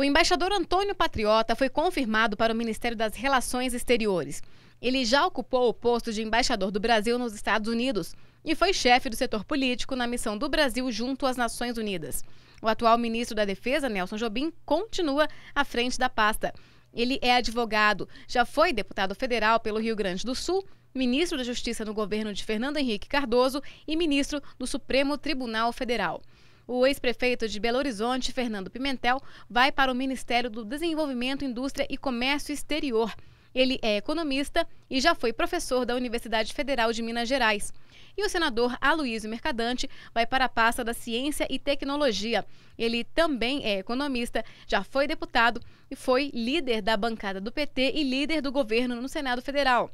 O embaixador Antônio Patriota foi confirmado para o Ministério das Relações Exteriores. Ele já ocupou o posto de embaixador do Brasil nos Estados Unidos e foi chefe do setor político na missão do Brasil junto às Nações Unidas. O atual ministro da Defesa, Nelson Jobim, continua à frente da pasta. Ele é advogado, já foi deputado federal pelo Rio Grande do Sul, ministro da Justiça no governo de Fernando Henrique Cardoso e ministro do Supremo Tribunal Federal. O ex-prefeito de Belo Horizonte, Fernando Pimentel, vai para o Ministério do Desenvolvimento, Indústria e Comércio Exterior. Ele é economista e já foi professor da Universidade Federal de Minas Gerais. E o senador Aloysio Mercadante vai para a pasta da Ciência e Tecnologia. Ele também é economista, já foi deputado e foi líder da bancada do PT e líder do governo no Senado Federal.